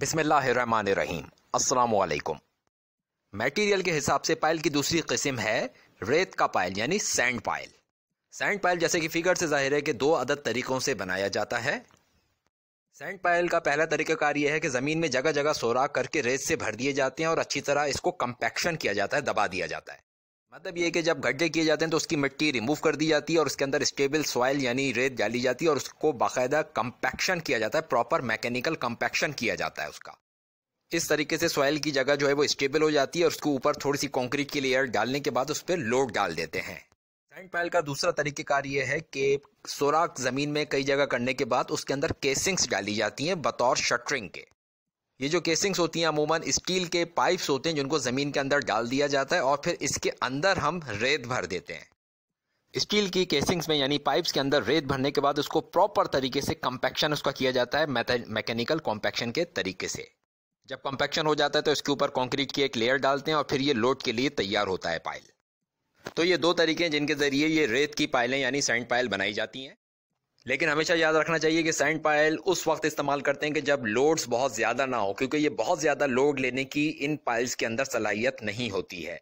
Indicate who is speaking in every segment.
Speaker 1: बिसमीम असलकुम मटेरियल के हिसाब से पायल की दूसरी किस्म है रेत का पायल यानी सैंड पायल सैंड पायल जैसे कि फिगर से जाहिर है कि दो अदद तरीक़ों से बनाया जाता है सैंड पायल का पहला तरीकाकार यह है कि ज़मीन में जगह जगह सोराख करके रेत से भर दिए जाते हैं और अच्छी तरह इसको कंपैक्शन किया जाता है दबा दिया जाता है मतलब ये कि जब गड्ढे किए जाते हैं तो उसकी मिट्टी रिमूव कर दी जाती है और उसके अंदर स्टेबल सॉइल यानी रेत डाली जाती है और उसको बाकायदा कंपैक्शन किया जाता है प्रॉपर मैकेनिकल कंपैक्शन किया जाता है उसका इस तरीके से सॉइल की जगह जो है वो स्टेबल हो जाती है और उसके ऊपर थोड़ी सी कॉन्क्रीट की लेयर डालने के बाद उस पर लोड डाल देते हैं सैंड पाइल का दूसरा तरीकेकार ये है कि सोराख जमीन में कई जगह करने के बाद उसके अंदर केसिंग्स डाली जाती हैं बतौर शटरिंग के ये जो केसिंग्स होती हैं अमूमन स्टील के पाइप्स होते हैं जिनको ज़मीन के अंदर डाल दिया जाता है और फिर इसके अंदर हम रेत भर देते हैं स्टील की केसिंग्स में यानी पाइप्स के अंदर रेत भरने के बाद उसको प्रॉपर तरीके से कंपैक्शन उसका किया जाता है मैकेनिकल कॉम्पैक्शन के तरीके से जब कंपैक्शन हो जाता है तो इसके ऊपर कॉन्क्रीट की एक लेयर डालते हैं और फिर ये लोड के लिए तैयार होता है पाइल तो ये दो तरीके हैं जिनके ज़रिए ये रेत की पाइलें यानी सैंड पाइल बनाई जाती हैं लेकिन हमेशा याद रखना चाहिए कि सैंड पायल उस वक्त इस्तेमाल करते हैं कि जब लोड्स बहुत ज़्यादा ना हो क्योंकि ये बहुत ज़्यादा लोड लेने की इन पायल्स के अंदर सलाहियत नहीं होती है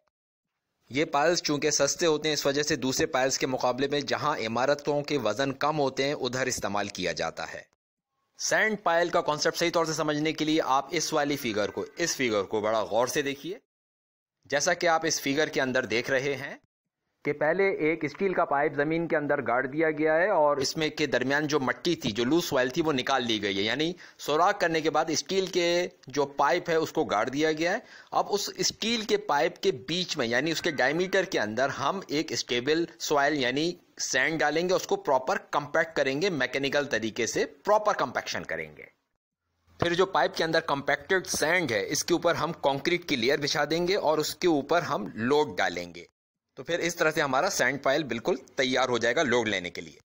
Speaker 1: ये पायल्स चूंकि सस्ते होते हैं इस वजह से दूसरे पायल्स के मुकाबले में जहां इमारतों के वज़न कम होते हैं उधर इस्तेमाल किया जाता है सैंड पायल का कॉन्सेप्ट सही तौर से समझने के लिए आप इस वाली फिगर को इस फिगर को बड़ा गौर से देखिए जैसा कि आप इस फिगर के अंदर देख रहे हैं कि पहले एक स्टील का पाइप जमीन के अंदर गाड़ दिया गया है और इसमें के दरमियान जो मट्टी थी जो लूज सॉइल थी वो निकाल ली गई है यानी सोराख करने के बाद स्टील के जो पाइप है उसको गाड़ दिया गया है अब उस स्टील के पाइप के बीच में यानी उसके डायमीटर के अंदर हम एक स्टेबल सॉइल यानी सैंड डालेंगे उसको प्रॉपर कंपैक्ट करेंगे मैकेनिकल तरीके से प्रॉपर कंपैक्शन करेंगे फिर जो पाइप के अंदर कंपैक्टेड सैंड है इसके ऊपर हम कंक्रीट की लेयर बिछा देंगे और उसके ऊपर हम लोड डालेंगे तो फिर इस तरह से हमारा सैंड पायल बिल्कुल तैयार हो जाएगा लोड लेने के लिए